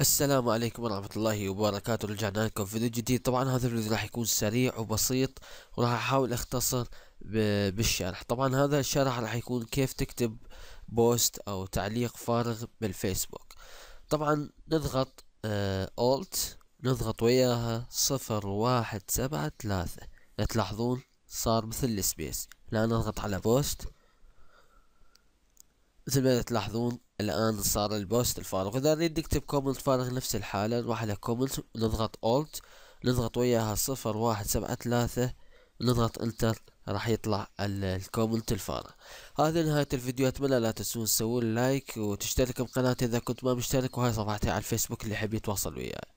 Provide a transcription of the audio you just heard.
السلام عليكم ورحمة الله وبركاته رجعنا لكم فيديو جديد طبعا هذا الفيديو راح يكون سريع وبسيط وراح احاول اختصر بالشرح طبعا هذا الشرح راح يكون كيف تكتب بوست او تعليق فارغ بالفيسبوك طبعا نضغط الت آه، نضغط وياها صفر واحد سبعة ثلاثة تلاحظون صار مثل السبيس الان نضغط على بوست مثل ما تلاحظون الان صار البوست الفارغ اذا نريد نكتب كومنت فارغ نفس الحالة نروح على كومنت نضغط alt نضغط وياها صفر واحد سبعة ثلاثة نضغط انتر راح يطلع الكومنت الفارغ هذه نهاية الفيديو اتمنى لا تنسون تسوون لايك وتشتركوا بقناتي اذا كنت ما مشترك وهاي صفحتي على الفيسبوك اللي يحب يتواصل وياي